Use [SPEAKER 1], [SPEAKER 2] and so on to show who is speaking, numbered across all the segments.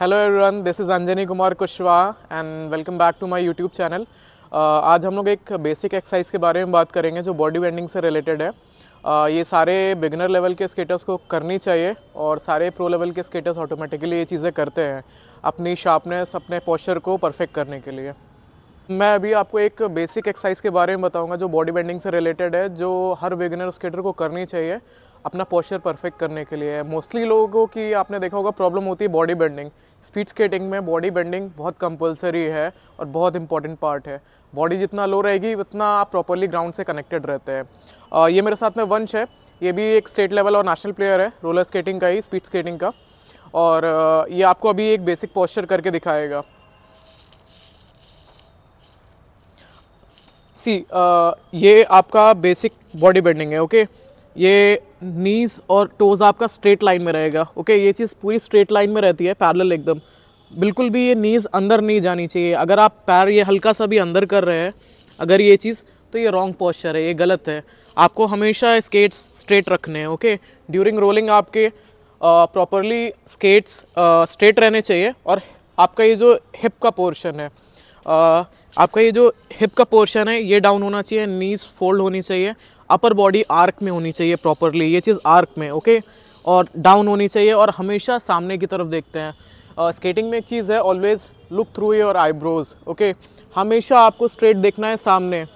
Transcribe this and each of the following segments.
[SPEAKER 1] hello everyone this is Anjani Kumar Kushwaha and welcome back to my YouTube channel आज हम लोग एक बेसिक एक्सरसाइज के बारे में बात करेंगे जो बॉडी बेंडिंग से रिलेटेड है uh, ये सारे बिगनर लेवल के स्केटर्स को करनी चाहिए और सारे प्रो लेवल के स्केटर्स ऑटोमेटिकली ये चीज़ें करते हैं अपनी शार्पनेस अपने पोस्चर को परफेक्ट करने के लिए मैं अभी आपको एक बेसिक एक्सरसाइज के बारे में बताऊंगा जो बॉडी बेंडिंग से रिलेटेड है जो हर बिगनर स्केटर को करनी चाहिए अपना पोस्चर परफेक्ट करने के लिए मोस्टली लोगों की आपने देखा होगा प्रॉब्लम होती है बॉडी बेंडिंग स्पीड स्केटिंग में बॉडी बेंडिंग बहुत कंपलसरी है और बहुत इंपॉर्टेंट पार्ट है बॉडी जितना लो रहेगी उतना आप प्रॉपरली ग्राउंड से कनेक्टेड रहते हैं ये मेरे साथ में वंश है ये भी एक स्टेट लेवल और नेशनल प्लेयर है रोलर स्केटिंग का ही स्पीड स्केटिंग का और ये आपको अभी एक बेसिक पोस्चर करके दिखाएगा सी ये आपका बेसिक बॉडी बेंडिंग है ओके ये नीज और टोज आपका स्ट्रेट लाइन में रहेगा ओके ये चीज़ पूरी स्ट्रेट लाइन में रहती है पैरल एकदम बिल्कुल भी ये नीज़ अंदर नहीं जानी चाहिए अगर आप पैर ये हल्का सा भी अंदर कर रहे हैं अगर ये चीज़ तो ये रॉन्ग पॉस्चर है ये गलत है आपको हमेशा स्केट्स स्ट्रेट रखने हैं ओके ड्यूरिंग रोलिंग आपके प्रॉपरली स्केट्स स्ट्रेट रहने चाहिए और आपका ये जो हिप का पोर्शन है uh, आपका ये जो हिप का पोर्शन है ये डाउन होना चाहिए नीज फोल्ड होनी चाहिए अपर बॉडी आर्क में होनी चाहिए प्रॉपरली ये चीज़ आर्क में ओके और डाउन होनी चाहिए और हमेशा सामने की तरफ देखते हैं स्केटिंग में एक चीज़ है always look through your eyebrows okay हमेशा आपको स्ट्रेट देखना है सामने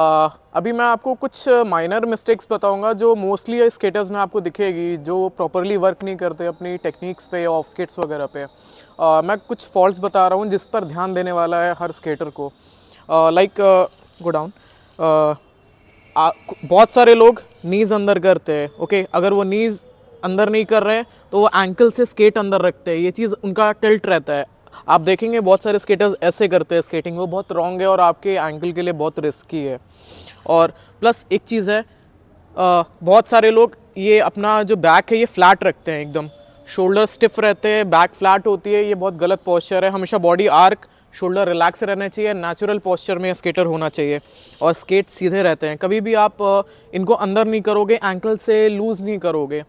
[SPEAKER 1] आ, अभी मैं आपको कुछ माइनर मिस्टेक्स बताऊंगा जो मोस्टली स्केटर्स में आपको दिखेगी जो प्रॉपरली वर्क नहीं करते अपनी टेक्निक्स पे या ऑफ स्केट्स वगैरह पे आ, मैं कुछ फॉल्ट्स बता रहा हूँ जिस पर ध्यान देने वाला है हर स्केटर को लाइक गो डाउन आ, बहुत सारे लोग नीज़ अंदर करते हैं ओके अगर वो नीज़ अंदर नहीं कर रहे हैं तो वो एंकल से स्केट अंदर रखते हैं ये चीज़ उनका टिल्ट रहता है आप देखेंगे बहुत सारे स्केटर्स ऐसे करते हैं स्केटिंग वो बहुत रॉन्ग है और आपके एंकल के लिए बहुत रिस्की है और प्लस एक चीज़ है आ, बहुत सारे लोग ये अपना जो बैक है ये फ्लैट रखते हैं एकदम शोल्डर स्टिफ रहते हैं बैक फ्लैट होती है ये बहुत गलत पॉस्चर है हमेशा बॉडी आर्क शोल्डर रिलैक्स रहना चाहिए नेचुरल पोस्चर में स्केटर होना चाहिए और स्केट सीधे रहते हैं कभी भी आप इनको अंदर नहीं करोगे एंकल से लूज़ नहीं करोगे